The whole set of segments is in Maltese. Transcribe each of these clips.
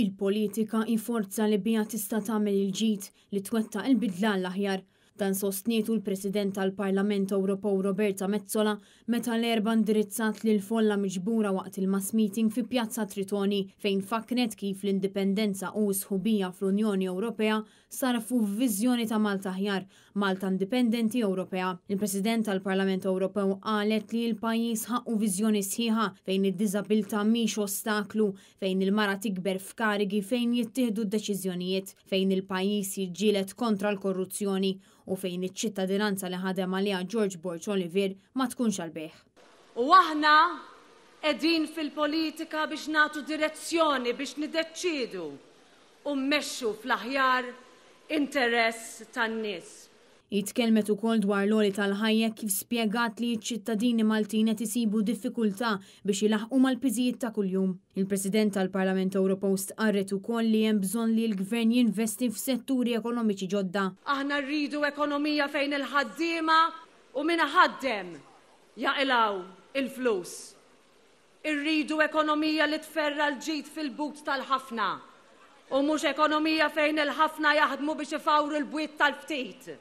Il-politika jiforza li bija tista' tagħmel il-ġid li twetta l-bidla l-aħjar Dan sostnietu l-President tal-Parlament Ewropew Roberta Mezzola meta l-erba ndirizzat l folla miġbura waqt il-mass meeting fi Pjazza Tritoni fejn faknet kif l-indipendenza u sħubija fl-Unjoni Ewropea sarfu f'viżjoni ta' Malta ħjar Malta Indipendenti Ewropea. Il-President tal-Parlament Ewropew qalet li l-pajjiż ħaqqu viżjoni sħiħa fejn id-diżabilità mhix ostaklu, fejn il-mara tikber f'karigi fejn jittieħdu d-deċiżjonijiet, fejn il-pajjiż jiġġieled kontra l-korruzzjoni u fejn iċ-ċittadinanza li ħadem għalija George Borch Olivier ma tkunx għalbeħ. U aħna edin fil-politika biex natu direzzjoni biex nideċidu u mmexxu fl-aħjar interess tan-nies. Jitkelmet u kol dwar l oli tal-ħajja kif spiegat li ċittadini Maltin qed isibu diffikultà biex jilaħqu mal-piżijiet ta' kuljum. Il-President tal-Parlament Ewropew stqarret ukoll li hemm bżonn li l-Gvern jinvesti f'setturi ekonomiċi ġodda. Aħna rridu ekonomija fejn il-ħaddiema u min ħaddem jaqilgħu il-flus. Irridu ekonomija li tferra l-ġid fil-but tal-ħafna u mhux ekonomija fejn il-ħafna jaħdmu biex ifawru l-bwiet tal-ftit.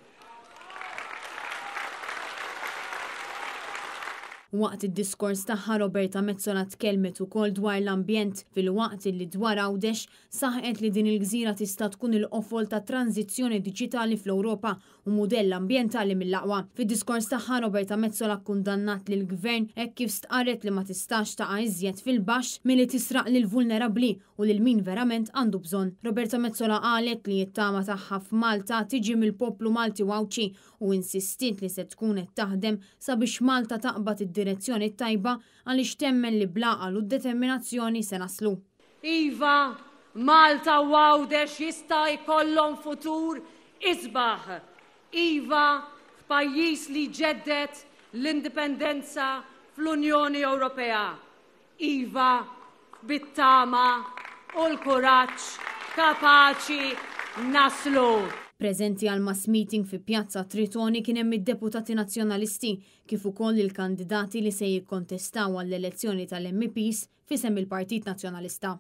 Waqt id-diskors tagħha Roberta Mezzola tkellmet ukoll dwar l-ambjent fil-waqt li dwar għawdex saħqet li din il-gżira tista' tkun il-qofol ta' tranzizzjoni diġitali fl-Ewropa u mudell ambjentali mill-aqwa. Fid-diskors tagħha Roberta Mezzola kkundannat l gvern hekk kif stqarret li ma tistax ta' iżjed fil-baxx milli tisraq lil vulnerabbli u lil min verament għandu bżonn. Roberta Mezzola qalet li jittama tagħha f'Malta tiġi mill-poplu Malti wawċi u insistit li se tkun qed taħdem sabiex Malta taqbad id direzzjoni tajba għaliex temmen li blaqal u determinazzjoni se naslu. Iva, Malta għawdex jista' jkollhom futur isbaħ. Iva, f'pajjiż li ġeddet l-indipendenza fl-Unjoni Ewropea. Iva, bittama u l-kuraġġ kapaċi naslu. Prezenti għal mass meeting fi pjazza Tritoni kien hemm id-deputati nazzjonalisti kif ukoll il-kandidati li se jikkontestaw għall-elezzjoni tal-MPs fisem il-Partit Nazzjonalista.